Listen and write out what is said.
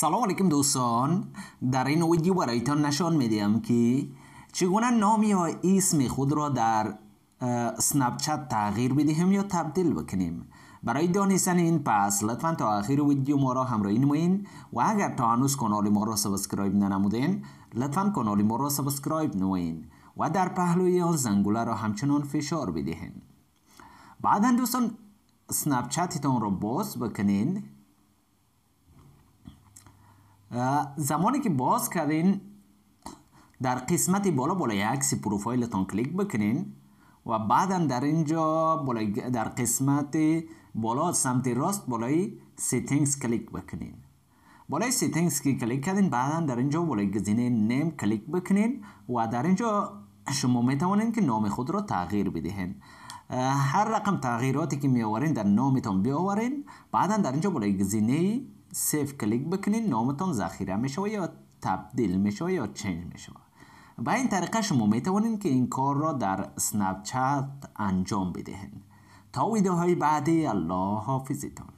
سلام علیکم دوستان در این ویدیو برایتان نشان میدیم که چگونه نام یا اسم خود را در سنپچت تغییر بدهیم یا تبدیل بکنیم برای دانستن این پس لطفا تا آخر ویدیو ما را همراهی نمایید و اگر تا هنوز کانال ما را سبسکرایب ننمودین لطفا کانال ما را سبسکرایب نموین و در پهلوی آن زنگوله را همچنان فشار بدهیم بعدا دوستان سنپ را باز بکنین زمانی که باز کردین در قسمت بالا بالای پروفایل پروفایلتان کلیک بکنین و بعدا در اینجا در قسمت بالا سمت راست بالای سیتینگز کلیک بکنین بالای سیتینگز که کلیک کردین بعدا در اینجا بالای گزینه نیم کلیک بکنین و در اینجا شما می که نام خود را تغییر بدهین هر رقم تغییراتی که می آورین در نامتان بیاورین بعدا در اینجا بالای گزینه سیف کلیک بکنین نامتان ذخیره می یا تبدیل میشه یا چینج میشه به این طریقه شما می که این کار را در سنپچت انجام بدهید تا ویدیوهای بعدی الله حافظتان